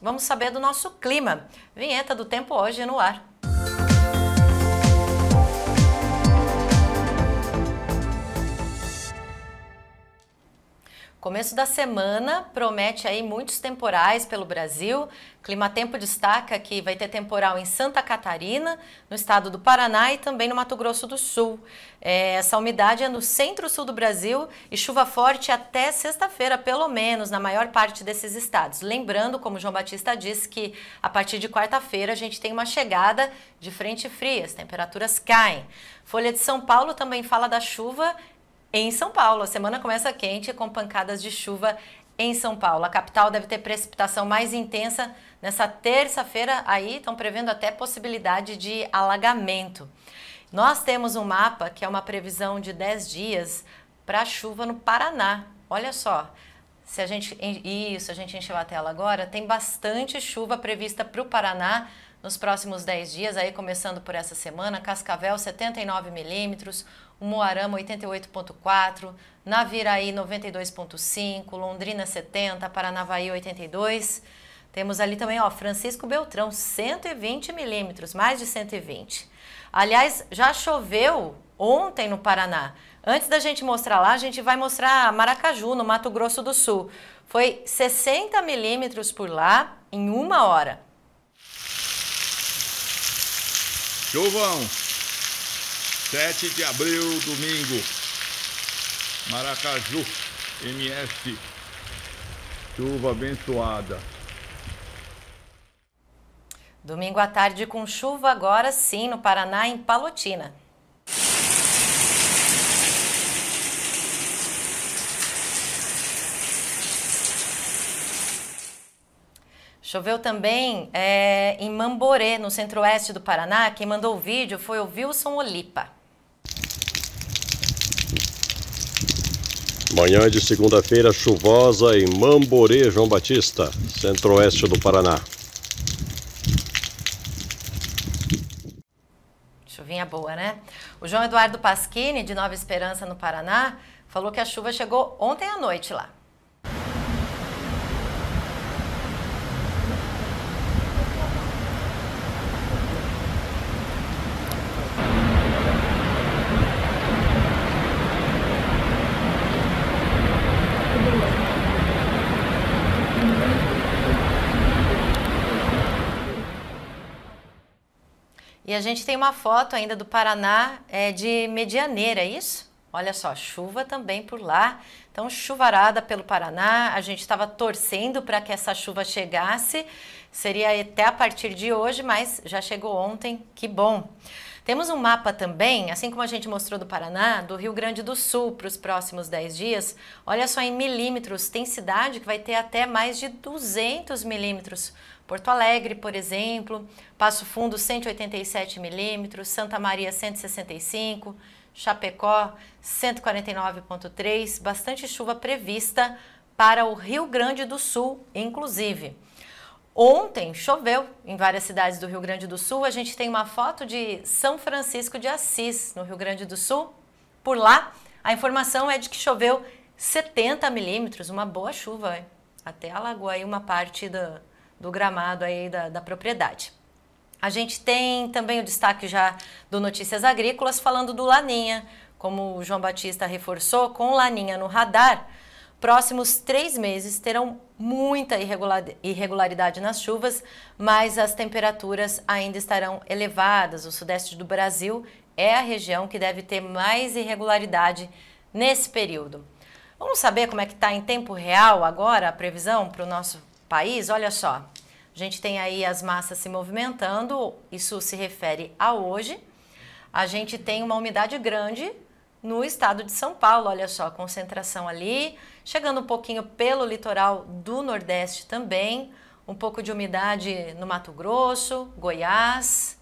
Vamos saber do nosso clima. Vinheta do tempo hoje no ar. Começo da semana promete aí muitos temporais pelo Brasil. Clima Tempo destaca que vai ter temporal em Santa Catarina, no estado do Paraná e também no Mato Grosso do Sul. É, essa umidade é no centro-sul do Brasil e chuva forte até sexta-feira, pelo menos, na maior parte desses estados. Lembrando, como João Batista disse, que a partir de quarta-feira a gente tem uma chegada de frente fria, as temperaturas caem. Folha de São Paulo também fala da chuva em São Paulo. A semana começa quente com pancadas de chuva em São Paulo. A capital deve ter precipitação mais intensa nessa terça-feira. Aí estão prevendo até possibilidade de alagamento. Nós temos um mapa que é uma previsão de 10 dias para chuva no Paraná. Olha só. Se a gente isso, a gente encheu a tela agora, tem bastante chuva prevista para o Paraná nos próximos 10 dias, aí começando por essa semana, Cascavel 79 milímetros, Moarama 88.4, Naviraí 92.5, Londrina 70, Paranavaí 82. Temos ali também, ó, Francisco Beltrão, 120 milímetros, mais de 120. Aliás, já choveu ontem no Paraná. Antes da gente mostrar lá, a gente vai mostrar Maracaju, no Mato Grosso do Sul. Foi 60 milímetros por lá em uma hora. Chovão! 7 de abril, domingo. Maracaju, MS. Chuva abençoada. Domingo à tarde com chuva agora sim no Paraná, em Palotina. Choveu também é, em Mamborê, no centro-oeste do Paraná. Quem mandou o vídeo foi o Wilson Olipa. Manhã de segunda-feira chuvosa em Mamborê, João Batista, centro-oeste do Paraná. Chuvinha boa, né? O João Eduardo Pasquini, de Nova Esperança, no Paraná, falou que a chuva chegou ontem à noite lá. E a gente tem uma foto ainda do Paraná é, de Medianeira, é isso? Olha só, chuva também por lá. Então, chuvarada pelo Paraná. A gente estava torcendo para que essa chuva chegasse. Seria até a partir de hoje, mas já chegou ontem. Que bom! Temos um mapa também, assim como a gente mostrou do Paraná, do Rio Grande do Sul para os próximos 10 dias. Olha só em milímetros, tem cidade que vai ter até mais de 200 milímetros Porto Alegre, por exemplo, Passo Fundo 187 milímetros, Santa Maria 165, Chapecó 149.3, bastante chuva prevista para o Rio Grande do Sul, inclusive. Ontem choveu em várias cidades do Rio Grande do Sul. A gente tem uma foto de São Francisco de Assis, no Rio Grande do Sul. Por lá, a informação é de que choveu 70 milímetros, uma boa chuva. Até alagou aí uma parte da, do gramado aí da, da propriedade. A gente tem também o destaque já do Notícias Agrícolas falando do Laninha, como o João Batista reforçou, com Laninha no radar, próximos três meses terão muita irregularidade nas chuvas, mas as temperaturas ainda estarão elevadas. O sudeste do Brasil é a região que deve ter mais irregularidade nesse período. Vamos saber como é que está em tempo real agora a previsão para o nosso país? Olha só. A gente tem aí as massas se movimentando, isso se refere a hoje. A gente tem uma umidade grande no estado de São Paulo, olha só, concentração ali, chegando um pouquinho pelo litoral do Nordeste também, um pouco de umidade no Mato Grosso, Goiás.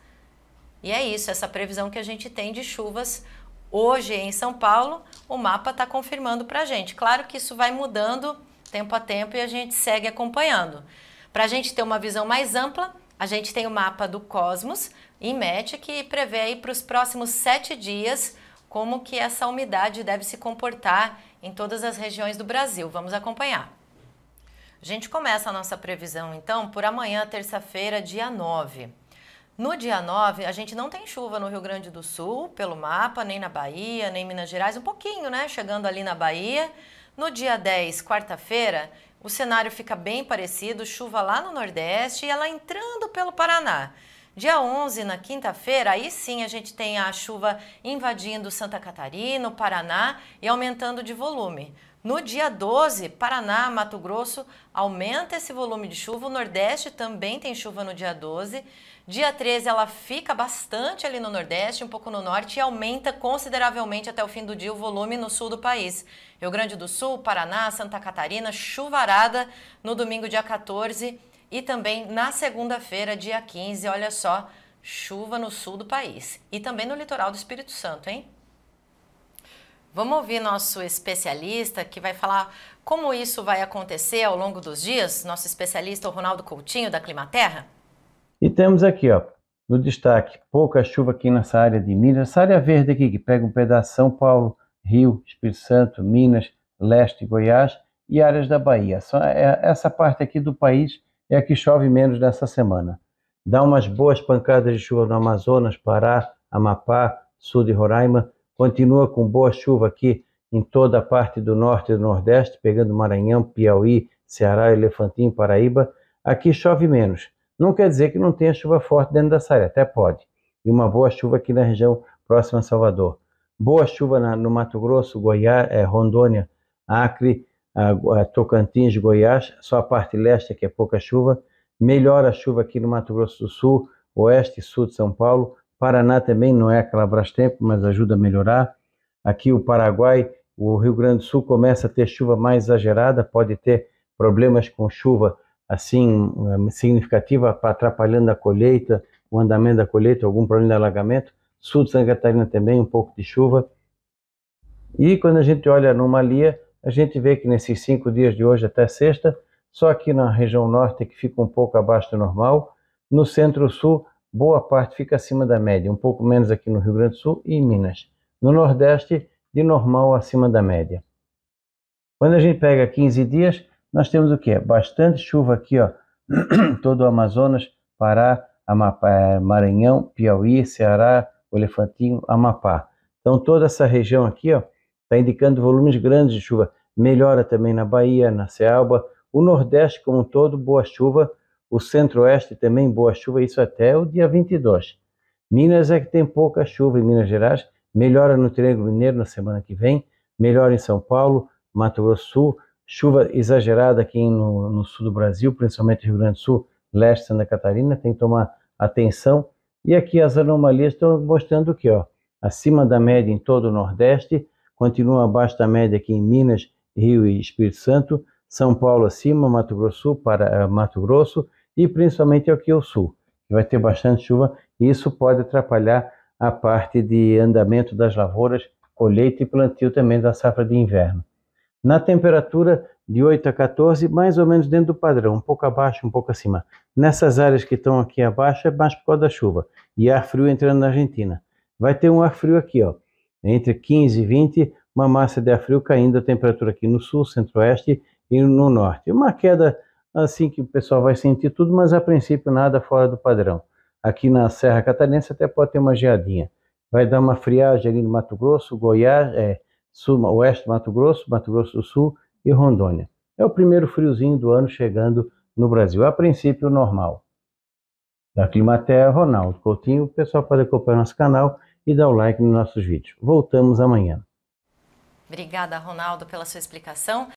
E é isso, essa previsão que a gente tem de chuvas hoje em São Paulo, o mapa está confirmando para a gente. Claro que isso vai mudando tempo a tempo e a gente segue acompanhando. Para a gente ter uma visão mais ampla, a gente tem o mapa do cosmos em MET que prevê aí para os próximos sete dias como que essa umidade deve se comportar em todas as regiões do Brasil. Vamos acompanhar. A gente começa a nossa previsão então por amanhã, terça-feira, dia 9. No dia 9, a gente não tem chuva no Rio Grande do Sul, pelo mapa, nem na Bahia, nem em Minas Gerais, um pouquinho, né? Chegando ali na Bahia. No dia 10, quarta-feira, o cenário fica bem parecido, chuva lá no Nordeste e ela entrando pelo Paraná. Dia 11, na quinta-feira, aí sim a gente tem a chuva invadindo Santa Catarina, o Paraná e aumentando de volume. No dia 12, Paraná, Mato Grosso, aumenta esse volume de chuva. O Nordeste também tem chuva no dia 12. Dia 13, ela fica bastante ali no Nordeste, um pouco no Norte, e aumenta consideravelmente até o fim do dia o volume no sul do país. Rio Grande do Sul, Paraná, Santa Catarina, chuvarada no domingo, dia 14, e também na segunda-feira, dia 15. Olha só, chuva no sul do país. E também no litoral do Espírito Santo, hein? Vamos ouvir nosso especialista que vai falar como isso vai acontecer ao longo dos dias, nosso especialista o Ronaldo Coutinho da Climaterra. E temos aqui, ó, no destaque, pouca chuva aqui nessa área de Minas, essa área verde aqui que pega um pedaço São Paulo, Rio, Espírito Santo, Minas, Leste, Goiás e áreas da Bahia. É, é, essa parte aqui do país é a que chove menos nessa semana. Dá umas boas pancadas de chuva no Amazonas, Pará, Amapá, sul de Roraima, Continua com boa chuva aqui em toda a parte do norte e do nordeste, pegando Maranhão, Piauí, Ceará, Elefantim, Paraíba. Aqui chove menos. Não quer dizer que não tenha chuva forte dentro da série. até pode. E uma boa chuva aqui na região próxima a Salvador. Boa chuva na, no Mato Grosso, Goiás, é, Rondônia, Acre, a, Tocantins, Goiás, só a parte leste é que é pouca chuva. Melhora a chuva aqui no Mato Grosso do Sul, oeste e sul de São Paulo. Paraná também não é aquela Brastemp, mas ajuda a melhorar. Aqui o Paraguai, o Rio Grande do Sul começa a ter chuva mais exagerada, pode ter problemas com chuva assim eh, significativa, atrapalhando a colheita, o andamento da colheita, algum problema de alagamento. Sul de Santa Catarina também um pouco de chuva. E quando a gente olha a anomalia, a gente vê que nesses cinco dias de hoje até sexta, só aqui na região norte que fica um pouco abaixo do normal, no centro-sul boa parte fica acima da média, um pouco menos aqui no Rio Grande do Sul e em Minas. No Nordeste, de normal acima da média. Quando a gente pega 15 dias, nós temos o que? Bastante chuva aqui, ó, todo o Amazonas, Pará, Amapá, eh, Maranhão, Piauí, Ceará, Elefantinho, Amapá. Então toda essa região aqui, ó, está indicando volumes grandes de chuva. Melhora também na Bahia, na Ceaba. o Nordeste como um todo, boa chuva, o centro-oeste também boa chuva, isso até o dia 22. Minas é que tem pouca chuva em Minas Gerais, melhora no Triângulo Mineiro na semana que vem, melhora em São Paulo, Mato Grosso Sul, chuva exagerada aqui no, no sul do Brasil, principalmente Rio Grande do Sul, leste Santa Catarina, tem que tomar atenção. E aqui as anomalias estão mostrando que, ó, acima da média em todo o Nordeste, continua abaixo da média aqui em Minas, Rio e Espírito Santo, São Paulo acima, Mato Grosso, para, Mato Grosso e principalmente aqui é ao sul, que vai ter bastante chuva e isso pode atrapalhar a parte de andamento das lavouras, colheita e plantio também da safra de inverno. Na temperatura de 8 a 14, mais ou menos dentro do padrão, um pouco abaixo, um pouco acima. Nessas áreas que estão aqui abaixo é mais por causa da chuva e ar frio entrando na Argentina. Vai ter um ar frio aqui, ó, entre 15 e 20, uma massa de ar frio caindo a temperatura aqui no sul, centro-oeste e no norte. Uma queda assim que o pessoal vai sentir tudo, mas a princípio nada fora do padrão. Aqui na Serra Catarinense até pode ter uma geadinha. Vai dar uma friagem ali no Mato Grosso, Goiás, é, sul, oeste do Mato Grosso, Mato Grosso do Sul e Rondônia. É o primeiro friozinho do ano chegando no Brasil, é, a princípio normal. Da Climatea, Ronaldo Coutinho, o pessoal pode acompanhar nosso canal e dar o like nos nossos vídeos. Voltamos amanhã. Obrigada, Ronaldo, pela sua explicação.